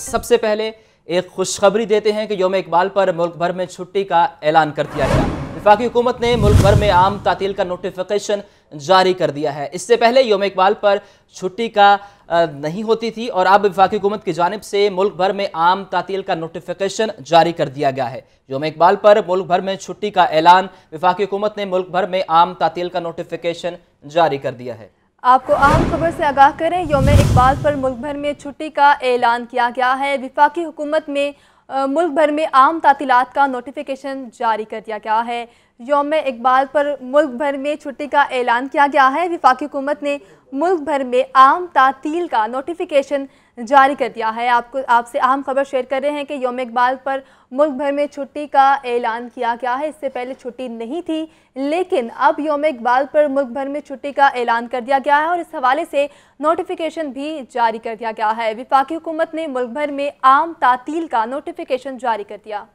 सबसे पहले एक खुशखबरी देते हैं कि योम इकबाल पर मुल्क भर में छुट्टी का ऐलान कर दिया गया विफाकी हुकूमत ने मुल्क भर में आम तातील का नोटिफिकेशन जारी कर दिया है इससे पहले योम इकबाल पर छुट्टी का नहीं होती थी और अब विफाकी हुकूमत की जानब से मुल्क भर में आम तातील का नोटिफिकेशन जारी कर दिया गया है योम इकबाल पर मुल्क भर में छुट्टी का ऐलान विफाकी हुकूमत ने मुल्क भर में आम तातील का नोटिफिकेशन जारी कर दिया है आपको अहम खबर से आगाह करें योम इकबाल पर मुल्क भर में छुट्टी का ऐलान किया गया है विफाकी हुकूमत में मुल्क भर में आम तातीलत का नोटिफिकेशन जारी कर दिया गया है योम इकबाल पर मुल्क भर में छुट्टी का ऐलान किया गया है विफाकी हुकूमत ने मुल्क भर में आम तातील का नोटिफिकेशन जारी कर दिया है आपको आपसे अहम खबर शेयर कर रहे हैं कि योम इकबाल पर मुल्क भर में छुट्टी का ऐलान किया गया है इससे पहले छुट्टी नहीं थी लेकिन अब योम इकबाल पर मुल्क भर में छुट्टी का ऐलान कर दिया गया है और इस हवाले से नोटिफिकेशन भी जारी कर दिया गया है विफाकी हुकूमत ने मुल्क भर में आम तातील का नोटिफ नोटिफिकेशन जारी कर दिया